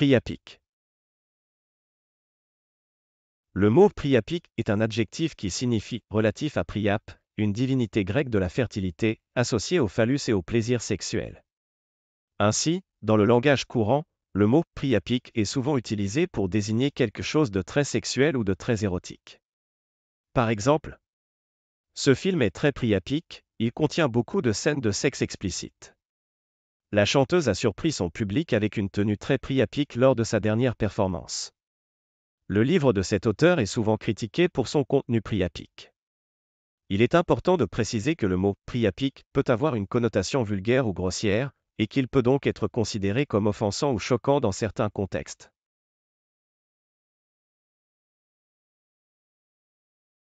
Priapique. Le mot Priapique est un adjectif qui signifie relatif à Priape, une divinité grecque de la fertilité, associée au phallus et au plaisir sexuel. Ainsi, dans le langage courant, le mot priapique est souvent utilisé pour désigner quelque chose de très sexuel ou de très érotique. Par exemple, ce film est très priapique, il contient beaucoup de scènes de sexe explicite la chanteuse a surpris son public avec une tenue très priapique lors de sa dernière performance. Le livre de cet auteur est souvent critiqué pour son contenu priapique. Il est important de préciser que le mot priapique peut avoir une connotation vulgaire ou grossière, et qu'il peut donc être considéré comme offensant ou choquant dans certains contextes.